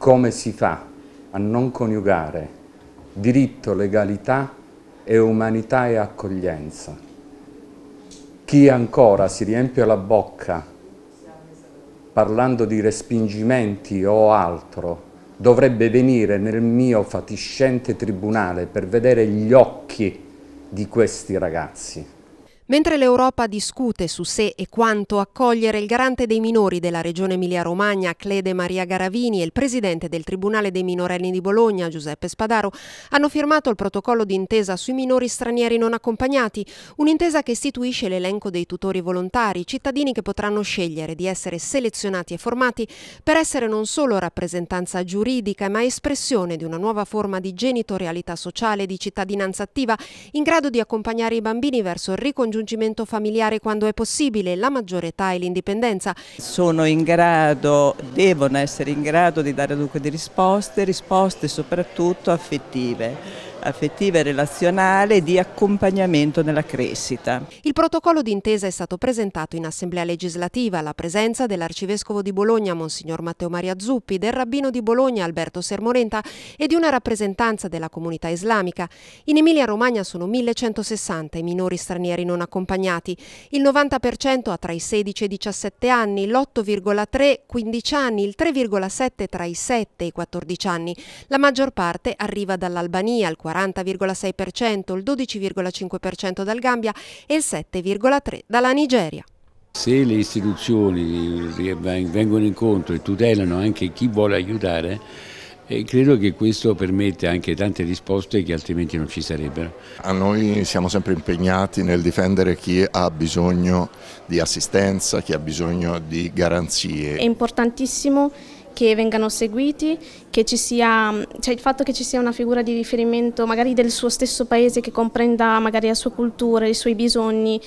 come si fa a non coniugare diritto, legalità e umanità e accoglienza. Chi ancora si riempie la bocca parlando di respingimenti o altro dovrebbe venire nel mio fatiscente tribunale per vedere gli occhi di questi ragazzi. Mentre l'Europa discute su se e quanto accogliere il garante dei minori della regione Emilia-Romagna, Clede Maria Garavini, e il presidente del Tribunale dei minorenni di Bologna, Giuseppe Spadaro, hanno firmato il protocollo d'intesa sui minori stranieri non accompagnati, un'intesa che istituisce l'elenco dei tutori volontari, cittadini che potranno scegliere di essere selezionati e formati per essere non solo rappresentanza giuridica, ma espressione di una nuova forma di genitorialità sociale e di cittadinanza attiva, in grado di accompagnare i bambini verso il ricongiungimento ricongiungimento familiare quando è possibile, la maggiore età e l'indipendenza. Sono in grado, devono essere in grado di dare dunque di risposte, risposte soprattutto affettive affettiva e relazionale di accompagnamento nella crescita. Il protocollo d'intesa è stato presentato in assemblea legislativa alla presenza dell'arcivescovo di Bologna Monsignor Matteo Maria Zuppi, del rabbino di Bologna Alberto Sermolenta e di una rappresentanza della comunità islamica. In Emilia Romagna sono 1160 i minori stranieri non accompagnati, il 90% ha tra i 16 e i 17 anni, l'8,3 15 anni, il 3,7 tra i 7 e i 14 anni. La maggior parte arriva dall'Albania, al 40% 40,6%, il 12,5% dal Gambia e il 7,3% dalla Nigeria. Se le istituzioni vengono incontro e tutelano anche chi vuole aiutare, e eh, credo che questo permette anche tante risposte che altrimenti non ci sarebbero. A noi siamo sempre impegnati nel difendere chi ha bisogno di assistenza, chi ha bisogno di garanzie. È importantissimo che vengano seguiti, che ci sia, cioè il fatto che ci sia una figura di riferimento magari del suo stesso paese che comprenda magari la sua cultura, i suoi bisogni,